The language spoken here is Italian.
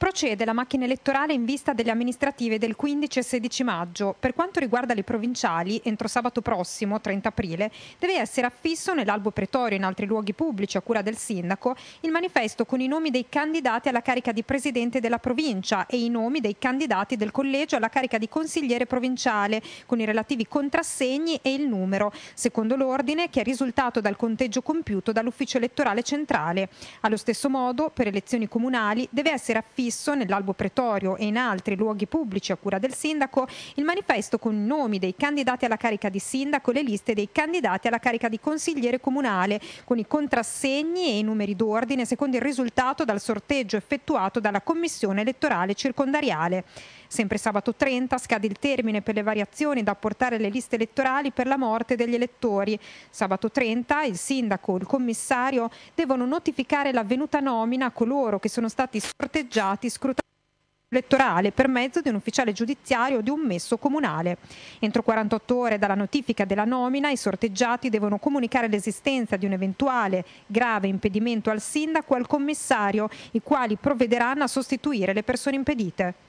Procede la macchina elettorale in vista delle amministrative del 15 e 16 maggio. Per quanto riguarda le provinciali, entro sabato prossimo, 30 aprile, deve essere affisso nell'albo pretorio e in altri luoghi pubblici a cura del sindaco il manifesto con i nomi dei candidati alla carica di presidente della provincia e i nomi dei candidati del collegio alla carica di consigliere provinciale, con i relativi contrassegni e il numero, secondo l'ordine che è risultato dal conteggio compiuto dall'ufficio elettorale centrale. Allo stesso modo, per elezioni comunali, deve essere affisso fisso nell'albo pretorio e in altri luoghi pubblici a cura del sindaco il manifesto con i nomi dei candidati alla carica di sindaco e le liste dei candidati alla carica di consigliere comunale con i contrassegni e i numeri d'ordine secondo il risultato dal sorteggio effettuato dalla commissione elettorale circondariale. Sempre sabato 30 scade il termine per le variazioni da apportare alle liste elettorali per la morte degli elettori. Sabato 30 il sindaco e il commissario devono notificare l'avvenuta nomina a coloro che sono stati sorteggiati scrutinati elettorale per mezzo di un ufficiale giudiziario o di un messo comunale. Entro 48 ore dalla notifica della nomina i sorteggiati devono comunicare l'esistenza di un eventuale grave impedimento al sindaco e al commissario, i quali provvederanno a sostituire le persone impedite.